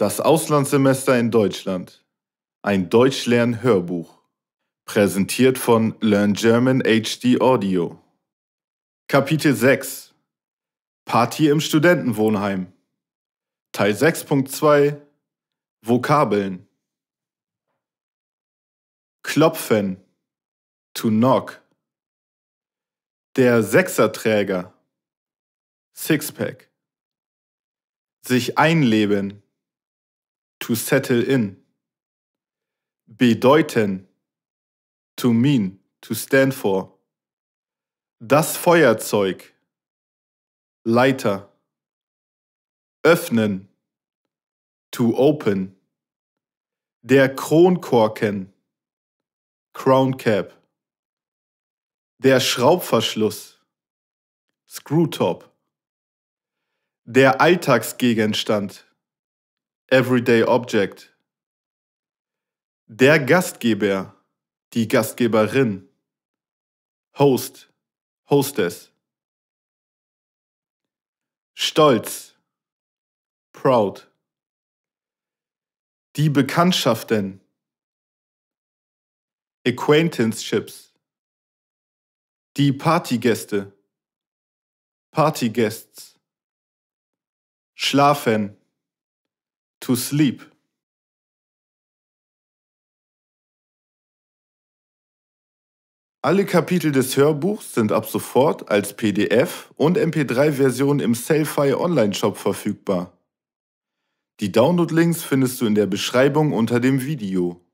Das Auslandssemester in Deutschland. Ein Deutschlern-Hörbuch. Präsentiert von Learn German HD Audio. Kapitel 6 Party im Studentenwohnheim. Teil 6.2 Vokabeln. Klopfen. To knock. Der Sechserträger. Sixpack. Sich einleben to settle in. Bedeuten, to mean, to stand for. Das Feuerzeug, Leiter. Öffnen, to open. Der Kronkorken, Crown Cap. Der Schraubverschluss, Screwtop. Der Alltagsgegenstand, Everyday Object. Der Gastgeber, die Gastgeberin. Host, Hostess. Stolz, Proud. Die Bekanntschaften. Acquaintanceships. Die Partygäste. Partyguests. Schlafen. To sleep. Alle Kapitel des Hörbuchs sind ab sofort als PDF und MP3-Version im Selfie Online-Shop verfügbar. Die Download-Links findest du in der Beschreibung unter dem Video.